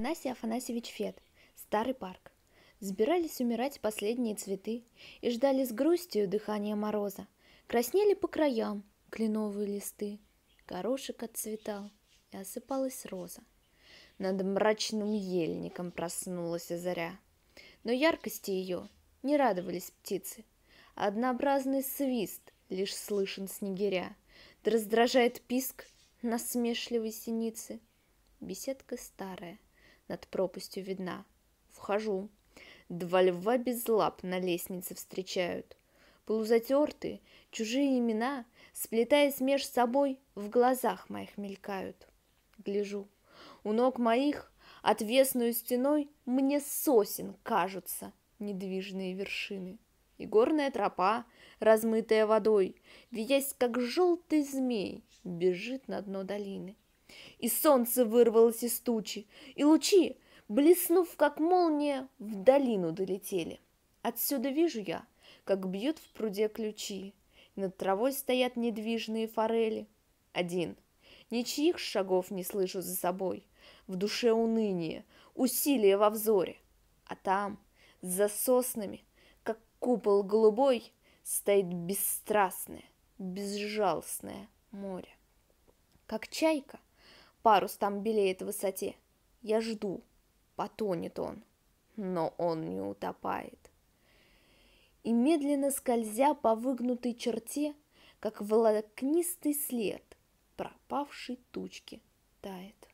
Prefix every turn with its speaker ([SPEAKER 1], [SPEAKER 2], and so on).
[SPEAKER 1] Настя Афанасьевич Фет, старый парк. Сбирались умирать последние цветы и ждали с грустью дыхания мороза. Краснели по краям кленовые листы. Горошек отцветал и осыпалась роза. Над мрачным ельником проснулась заря. Но яркости ее не радовались птицы. Однообразный свист лишь слышен снегиря. Да раздражает писк насмешливой синицы. Беседка старая — над пропастью видна. Вхожу. Два льва без лап на лестнице встречают. Полузатертые, чужие имена, сплетаясь меж собой, в глазах моих мелькают. Гляжу. У ног моих, отвесную стеной, мне сосен кажутся недвижные вершины. И горная тропа, размытая водой, виясь, как желтый змей, бежит на дно долины — и солнце вырвалось из тучи, и лучи, блеснув как молния, в долину долетели. Отсюда вижу я, как бьют в пруде ключи, и над травой стоят недвижные форели. Один. Ничьих шагов не слышу за собой, в душе уныние, усилие во взоре. А там, за соснами, как купол голубой, стоит бесстрастное, безжалостное море. Как чайка — Парус там белеет в высоте. Я жду. Потонет он. Но он не утопает. И медленно скользя по выгнутой черте, как волокнистый след пропавшей тучки тает.